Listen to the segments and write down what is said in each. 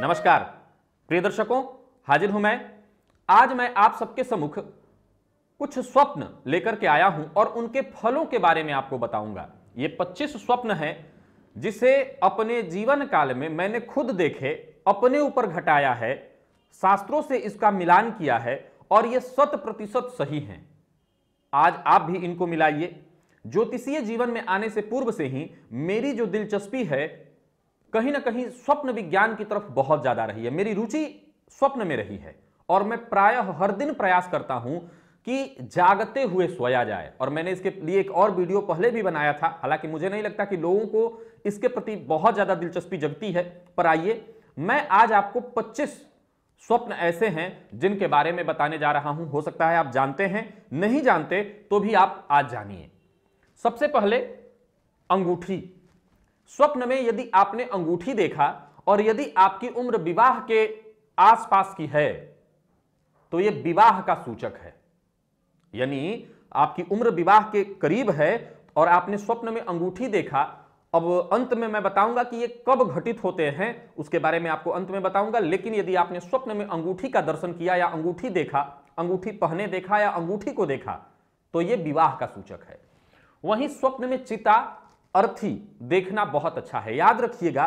नमस्कार प्रिय दर्शकों हाजिर हूं मैं आज मैं आप सबके सम्मुख कुछ स्वप्न लेकर के आया हूं और उनके फलों के बारे में आपको बताऊंगा ये 25 स्वप्न हैं जिसे अपने जीवन काल में मैंने खुद देखे अपने ऊपर घटाया है शास्त्रों से इसका मिलान किया है और ये शत प्रतिशत सही हैं आज आप भी इनको मिलाइए ज्योतिषीय जीवन में आने से पूर्व से ही मेरी जो दिलचस्पी है कहीं ना कहीं स्वप्न विज्ञान की तरफ बहुत ज्यादा रही है मेरी रुचि स्वप्न में रही है और मैं प्रायः हर दिन प्रयास करता हूं कि जागते हुए सोया जाए और मैंने इसके लिए एक और वीडियो पहले भी बनाया था हालांकि मुझे नहीं लगता कि लोगों को इसके प्रति बहुत ज़्यादा दिलचस्पी जगती है पर आइए मैं आज आपको 25 स्वप्न ऐसे हैं जिनके बारे में बताने जा रहा हूं हो सकता है आप जानते हैं नहीं जानते तो भी आप आज जानिए सबसे पहले अंगूठी स्वप्न में यदि आपने अंगूठी देखा और यदि आपकी उम्र विवाह के आसपास की है तो यह विवाह का सूचक है यानी आपकी उम्र विवाह के करीब है और आपने स्वप्न में अंगूठी देखा अब अंत में मैं बताऊंगा कि ये कब घटित होते हैं उसके बारे में आपको अंत में बताऊंगा लेकिन यदि आपने स्वप्न में अंगूठी का दर्शन किया या अंगूठी देखा अंगूठी पहने देखा या अंगूठी को देखा तो ये विवाह का सूचक है वहीं स्वप्न में चिता अर्थी देखना बहुत अच्छा है याद रखिएगा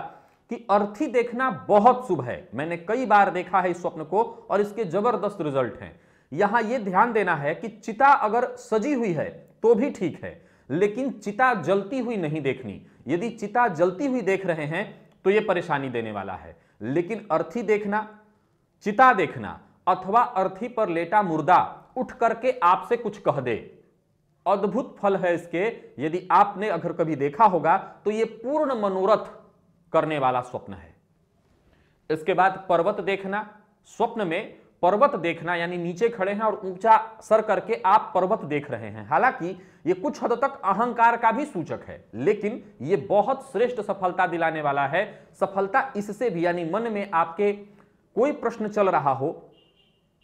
कि अर्थी देखना बहुत शुभ है मैंने कई बार देखा है इस स्वप्न को और इसके जबरदस्त रिजल्ट हैं यहां यह ध्यान देना है कि चिता अगर सजी हुई है तो भी ठीक है लेकिन चिता जलती हुई नहीं देखनी यदि चिता जलती हुई देख रहे हैं तो यह परेशानी देने वाला है लेकिन अर्थी देखना चिता देखना अथवा अर्थी पर लेटा मुर्दा उठ करके आपसे कुछ कह दे अद्भुत फल है इसके यदि आपने अगर कभी देखा होगा तो ये पूर्ण मनोरथ करने वाला स्वप्न है इसके बाद पर्वत देखना स्वप्न में पर्वत देखना यानी नीचे खड़े हैं और ऊंचा सर करके आप पर्वत देख रहे हैं हालांकि ये कुछ हद तक अहंकार का भी सूचक है लेकिन ये बहुत श्रेष्ठ सफलता दिलाने वाला है सफलता इससे भी यानी मन में आपके कोई प्रश्न चल रहा हो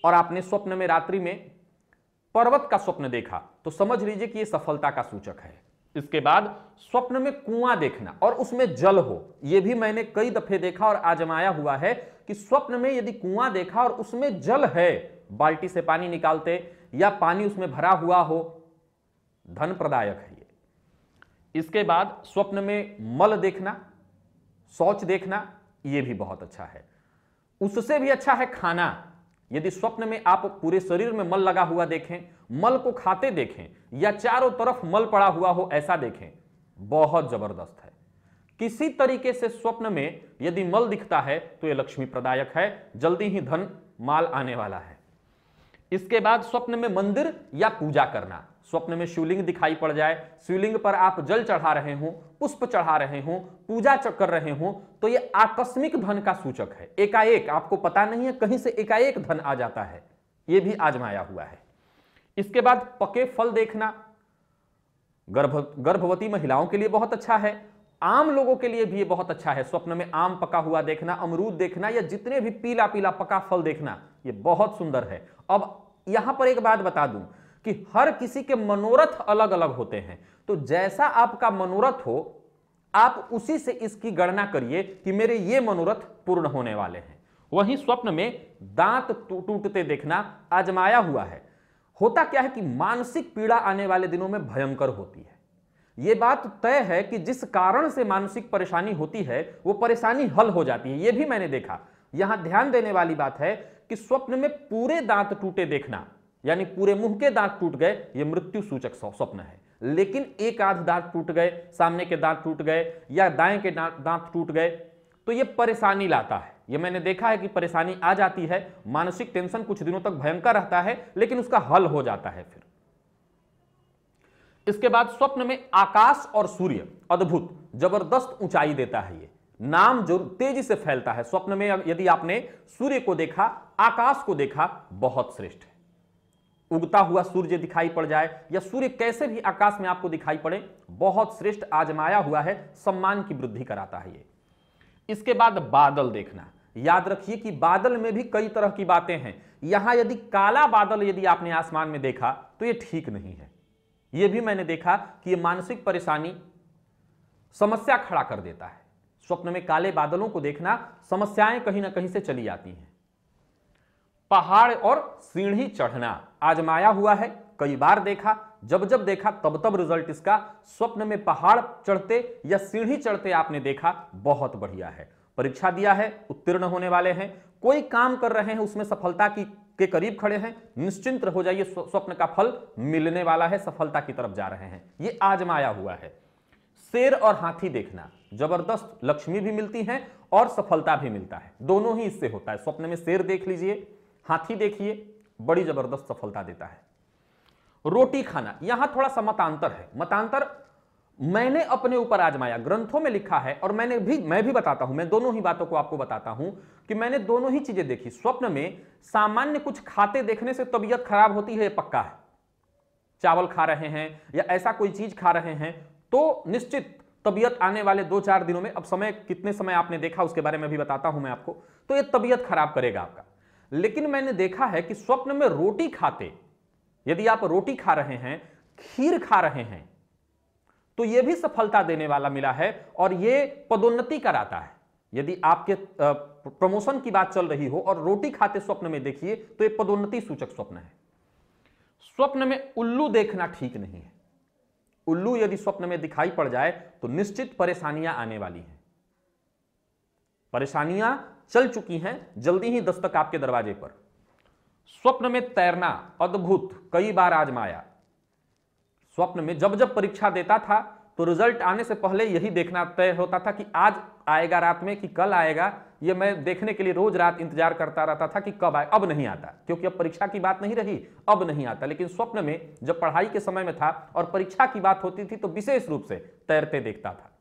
और आपने स्वप्न में रात्रि में पर्वत का स्वप्न देखा तो समझ लीजिए कि यह सफलता का सूचक है इसके बाद स्वप्न में कुआं देखना और उसमें जल हो यह भी मैंने कई दफे देखा और आजमाया हुआ है कि स्वप्न में यदि कुआं देखा और उसमें जल है बाल्टी से पानी निकालते या पानी उसमें भरा हुआ हो धन प्रदायक है ये इसके बाद स्वप्न में मल देखना शौच देखना यह भी बहुत अच्छा है उससे भी अच्छा है खाना यदि स्वप्न में आप पूरे शरीर में मल लगा हुआ देखें मल को खाते देखें या चारों तरफ मल पड़ा हुआ हो ऐसा देखें बहुत जबरदस्त है किसी तरीके से स्वप्न में यदि मल दिखता है तो यह लक्ष्मी प्रदायक है जल्दी ही धन माल आने वाला है इसके बाद स्वप्न में मंदिर या पूजा करना स्वप्न में शिवलिंग दिखाई पड़ जाए शिवलिंग पर आप जल चढ़ा रहे हो पुष्प चढ़ा रहे हो पूजा कर रहे हो तो यह आकस्मिक धन का सूचक है एकाएक आपको पता नहीं है कहीं से एकाएक धन आ जाता है यह भी आजमाया हुआ है इसके बाद पके फल देखना गर्भ गर्भवती महिलाओं के लिए बहुत अच्छा है आम लोगों के लिए भी ये बहुत अच्छा है स्वप्न में आम पका हुआ देखना अमरूद देखना या जितने भी पीला पीला पका फल देखना ये बहुत सुंदर है अब यहां पर एक बात बता दूं कि हर किसी के मनोरथ अलग अलग होते हैं तो जैसा आपका मनोरथ हो आप उसी से इसकी गणना करिए कि मेरे ये मनोरथ पूर्ण होने वाले हैं वहीं स्वप्न में दांत टूटते देखना आजमाया हुआ है होता क्या है कि मानसिक पीड़ा आने वाले दिनों में भयंकर होती है यह बात तय है कि जिस कारण से मानसिक परेशानी होती है वो परेशानी हल हो जाती है यह भी मैंने देखा यहां ध्यान देने वाली बात है कि स्वप्न में पूरे दांत टूटे देखना यानी पूरे मुंह के दांत टूट गए यह मृत्यु सूचक स्वप्न है लेकिन एक आध दांत टूट गए सामने के दांत टूट गए या दाएं के दांत टूट गए तो यह परेशानी लाता है यह मैंने देखा है कि परेशानी आ जाती है मानसिक टेंशन कुछ दिनों तक भयंकर रहता है लेकिन उसका हल हो जाता है फिर इसके बाद स्वप्न में आकाश और सूर्य अद्भुत जबरदस्त ऊंचाई देता है ये नाम जो तेजी से फैलता है स्वप्न में यदि आपने सूर्य को देखा आकाश को देखा बहुत श्रेष्ठ है उगता हुआ सूर्य दिखाई पड़ जाए या सूर्य कैसे भी आकाश में आपको दिखाई पड़े बहुत श्रेष्ठ आजमाया हुआ है सम्मान की वृद्धि कराता है ये इसके बाद बादल देखना याद रखिए कि बादल में भी कई तरह की बातें हैं यहां यदि काला बादल यदि आपने आसमान में देखा तो यह ठीक नहीं है यह भी मैंने देखा कि यह मानसिक परेशानी समस्या खड़ा कर देता है स्वप्न में काले बादलों को देखना समस्याएं कहीं ना कहीं से चली आती हैं पहाड़ और सीढ़ी चढ़ना आजमाया हुआ है कई बार देखा जब जब देखा तब तब रिजल्ट इसका स्वप्न में पहाड़ चढ़ते या सीढ़ी चढ़ते आपने देखा बहुत बढ़िया है परीक्षा दिया है उत्तीर्ण होने वाले हैं कोई काम कर रहे हैं उसमें सफलता की के करीब खड़े हैं निश्चिंत हो जाइए स्वप्न का फल मिलने वाला है सफलता की तरफ जा रहे हैं ये आजमाया हुआ है शेर और हाथी देखना जबरदस्त लक्ष्मी भी मिलती है और सफलता भी मिलता है दोनों ही इससे होता है स्वप्न में शेर देख लीजिए हाथी देखिए बड़ी जबरदस्त सफलता देता है रोटी खाना यहां थोड़ा सा मतांतर है मतांतर मैंने अपने ऊपर आजमाया ग्रंथों में लिखा है और मैंने भी मैं भी बताता हूं मैं दोनों ही बातों को आपको बताता हूं कि मैंने दोनों ही चीजें देखी स्वप्न में सामान्य कुछ खाते देखने से तबीयत खराब होती है पक्का है चावल खा रहे हैं या ऐसा कोई चीज खा रहे हैं तो निश्चित तबियत आने वाले दो चार दिनों में अब समय कितने समय आपने देखा उसके बारे में भी बताता हूं मैं आपको तो ये तबियत खराब करेगा आपका लेकिन मैंने देखा है कि स्वप्न में रोटी खाते यदि आप रोटी खा रहे हैं खीर खा रहे हैं तो यह भी सफलता देने वाला मिला है और यह पदोन्नति कराता है यदि आपके प्रमोशन की बात चल रही हो और रोटी खाते स्वप्न में देखिए तो यह पदोन्नति सूचक स्वप्न है स्वप्न में उल्लू देखना ठीक नहीं है उल्लू यदि स्वप्न में दिखाई पड़ जाए तो निश्चित परेशानियां आने वाली हैं परेशानियां चल चुकी हैं जल्दी ही दस्तक आपके दरवाजे पर स्वप्न में तैरना अद्भुत कई बार आजमाया स्वप्न में जब जब परीक्षा देता था तो रिजल्ट आने से पहले यही देखना तय होता था कि आज आएगा रात में कि कल आएगा ये मैं देखने के लिए रोज रात इंतजार करता रहता था कि कब आए अब नहीं आता क्योंकि अब परीक्षा की बात नहीं रही अब नहीं आता लेकिन स्वप्न में जब पढ़ाई के समय में था और परीक्षा की बात होती थी तो विशेष रूप से तैरते देखता था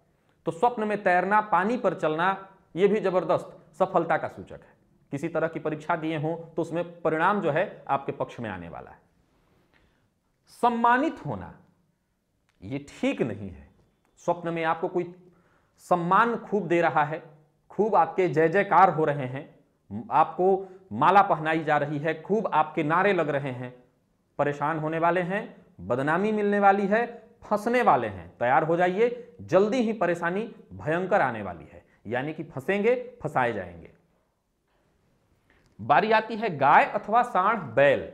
तो स्वप्न में तैरना पानी पर चलना यह भी जबरदस्त सफलता का सूचक है किसी तरह की परीक्षा दिए हों तो उसमें परिणाम जो है आपके पक्ष में आने वाला है सम्मानित होना यह ठीक नहीं है स्वप्न में आपको कोई सम्मान खूब दे रहा है खूब आपके जय जयकार हो रहे हैं आपको माला पहनाई जा रही है खूब आपके नारे लग रहे हैं परेशान होने वाले हैं बदनामी मिलने वाली है फंसने वाले हैं तैयार हो जाइए जल्दी ही परेशानी भयंकर आने वाली है यानी कि फंसेंगे फंसाए जाएंगे बारी आती है गाय अथवा सांड बैल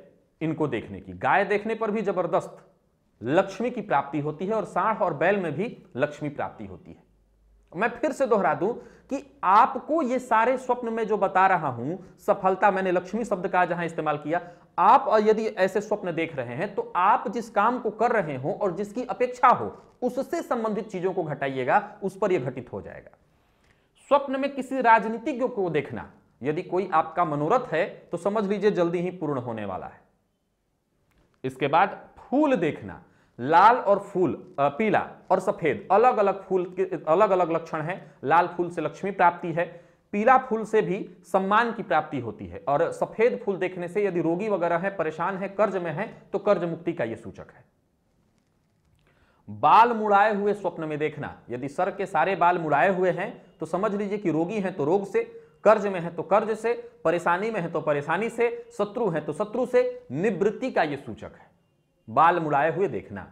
इनको देखने की गाय देखने पर भी जबरदस्त लक्ष्मी की प्राप्ति होती है और सांड और बैल में भी लक्ष्मी प्राप्ति होती है मैं फिर से दोहरा दूं कि आपको ये सारे स्वप्न में जो बता रहा हूं सफलता मैंने लक्ष्मी शब्द का जहां इस्तेमाल किया आप यदि ऐसे स्वप्न देख रहे हैं तो आप जिस काम को कर रहे हो और जिसकी अपेक्षा हो उससे संबंधित चीजों को घटाइएगा उस पर यह घटित हो जाएगा स्वप्न में किसी राजनीतिज्ञ को देखना यदि कोई आपका मनोरथ है तो समझ लीजिए जल्दी ही पूर्ण होने वाला है इसके बाद फूल देखना लाल और फूल पीला और सफेद अलग अलग फूल के अलग अलग लक्षण है लाल फूल से लक्ष्मी प्राप्ति है पीला फूल से भी सम्मान की प्राप्ति होती है और सफेद फूल देखने से यदि रोगी वगैरह है परेशान है कर्ज में है तो कर्ज मुक्ति का यह सूचक है बाल मुड़ाए हुए स्वप्न में देखना यदि सर के सारे बाल मुड़ाए हुए हैं तो समझ लीजिए कि रोगी हैं तो रोग से कर्ज में है तो कर्ज से परेशानी में है तो परेशानी से शत्रु है तो शत्रु से निवृत्ति का यह सूचक है बाल मुड़ाए हुए देखना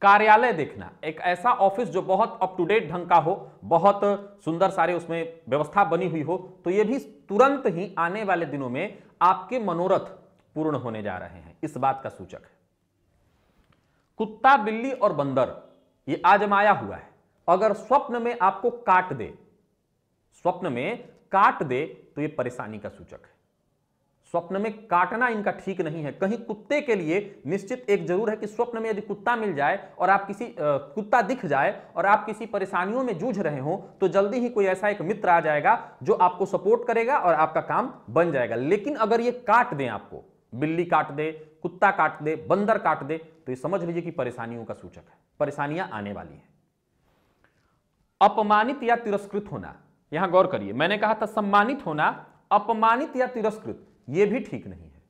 कार्यालय देखना एक ऐसा ऑफिस जो बहुत अप टू डेट ढंग का हो बहुत सुंदर सारे उसमें व्यवस्था बनी हुई हो तो यह भी तुरंत ही आने वाले दिनों में आपके मनोरथ पूर्ण होने जा रहे हैं इस बात का सूचक है कुत्ता बिल्ली और बंदर यह आजमाया हुआ है अगर स्वप्न में आपको काट दे स्वप्न में काट दे तो यह परेशानी का सूचक है स्वप्न में काटना इनका ठीक नहीं है कहीं कुत्ते के लिए निश्चित एक जरूर है कि स्वप्न में यदि कुत्ता मिल जाए और आप किसी कुत्ता दिख जाए और आप किसी परेशानियों में जूझ रहे हो तो जल्दी ही कोई ऐसा एक मित्र आ जाएगा जो आपको सपोर्ट करेगा और आपका काम बन जाएगा लेकिन अगर ये काट दें आपको बिल्ली काट दे कुत्ता काट दे बंदर काट दे तो ये समझ लीजिए कि परेशानियों का सूचक है परेशानियां आने वाली हैं अपमानित या तिरस्कृत होना यहां गौर करिए मैंने कहा था सम्मानित होना अपमानित या तिरस्कृत यह भी ठीक नहीं है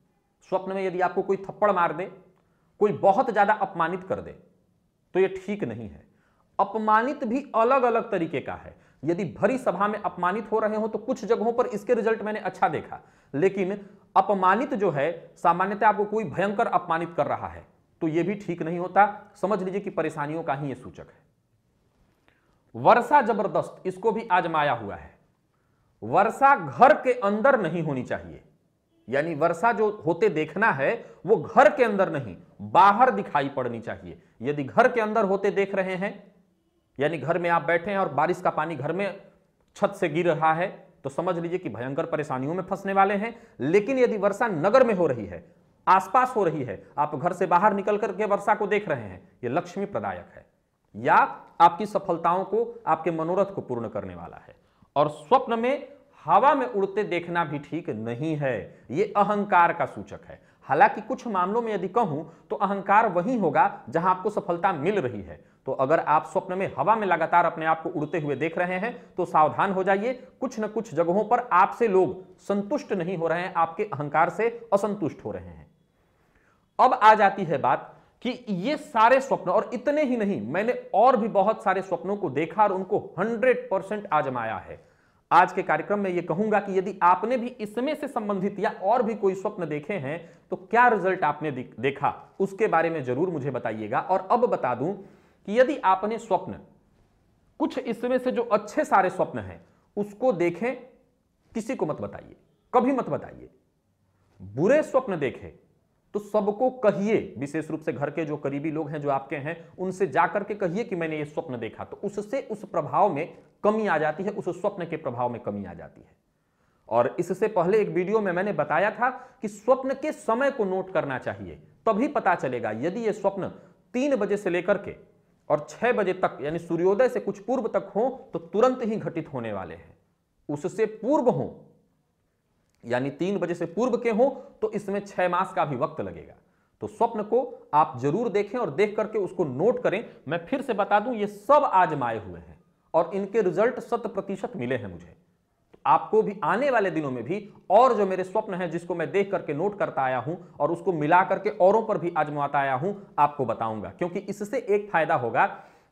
स्वप्न में यदि आपको कोई थप्पड़ मार दे कोई बहुत ज़्यादा अपमानित कर दे तो यह ठीक नहीं है अपमानित भी अलग अलग तरीके का है यदि भरी सभा में अपमानित हो रहे हो तो कुछ जगहों पर इसके रिजल्ट मैंने अच्छा देखा लेकिन अपमानित जो है सामान्यतः आपको कोई भयंकर अपमानित कर रहा है तो यह भी ठीक नहीं होता समझ लीजिए कि परेशानियों का ही यह सूचक है वर्षा जबरदस्त इसको भी आजमाया हुआ है वर्षा घर के अंदर नहीं होनी चाहिए यानी वर्षा जो होते देखना है वो घर के अंदर नहीं बाहर दिखाई पड़नी चाहिए यदि घर के अंदर होते देख रहे हैं यानी घर में आप बैठे हैं और बारिश का पानी घर में छत से गिर रहा है तो समझ लीजिए कि भयंकर परेशानियों में फंसने वाले हैं लेकिन यदि वर्षा नगर में हो रही है आसपास हो रही है आप घर से बाहर निकल करके वर्षा को देख रहे हैं यह लक्ष्मी प्रदायक है या आपकी सफलताओं को आपके मनोरथ को पूर्ण करने वाला है और स्वप्न में हवा में उड़ते देखना भी ठीक नहीं है ये अहंकार का सूचक है हालांकि कुछ मामलों में यदि कहूं तो अहंकार वही होगा जहां आपको सफलता मिल रही है तो अगर आप स्वप्न में हवा में लगातार अपने आप को उड़ते हुए देख रहे हैं तो सावधान हो जाइए कुछ न कुछ जगहों पर आपसे लोग संतुष्ट नहीं हो रहे हैं आपके अहंकार से असंतुष्ट हो रहे हैं अब आ जाती है बात कि ये सारे स्वप्न और इतने ही नहीं मैंने और भी बहुत सारे स्वप्नों को देखा और उनको 100 परसेंट आजमाया है आज के कार्यक्रम में ये कहूंगा कि यदि आपने भी इसमें से संबंधित या और भी कोई स्वप्न देखे हैं तो क्या रिजल्ट आपने देखा उसके बारे में जरूर मुझे बताइएगा और अब बता दूं कि यदि आपने स्वप्न कुछ इसमें से जो अच्छे सारे स्वप्न हैं उसको देखें किसी को मत बताइए कभी मत बताइए बुरे स्वप्न देखें तो सबको कहिए विशेष रूप से घर के जो करीबी लोग हैं जो आपके हैं उनसे जाकर के कहिए कि मैंने ये स्वप्न देखा तो उससे उस प्रभाव में कमी आ जाती है उस स्वप्न के प्रभाव में कमी आ जाती है और इससे पहले एक वीडियो में मैंने बताया था कि स्वप्न के समय को नोट करना चाहिए तभी पता चलेगा यदि ये स्वप्न तीन बजे से लेकर के और छह बजे तक यानी सूर्योदय से कुछ पूर्व तक हो तो तुरंत ही घटित होने वाले हैं उससे पूर्व हो यानी तीन बजे से पूर्व के हों तो इसमें छह मास का भी वक्त लगेगा तो स्वप्न को आप जरूर देखें और देख करके उसको नोट करें मैं फिर से बता दूं ये सब आजमाए हुए हैं और इनके रिजल्ट शत प्रतिशत मिले हैं मुझे तो आपको भी आने वाले दिनों में भी और जो मेरे स्वप्न हैं जिसको मैं देख करके नोट करता आया हूं और उसको मिला करके औरों पर भी आजमाता आया हूं आपको बताऊंगा क्योंकि इससे एक फायदा होगा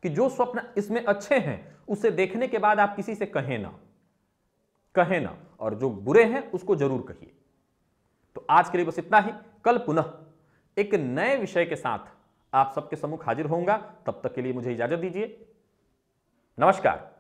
कि जो स्वप्न इसमें अच्छे हैं उसे देखने के बाद आप किसी से कहें ना कहें ना और जो बुरे हैं उसको जरूर कहिए तो आज के लिए बस इतना ही कल पुनः एक नए विषय के साथ आप सबके सम्मुख हाजिर होऊंगा तब तक के लिए मुझे इजाजत दीजिए नमस्कार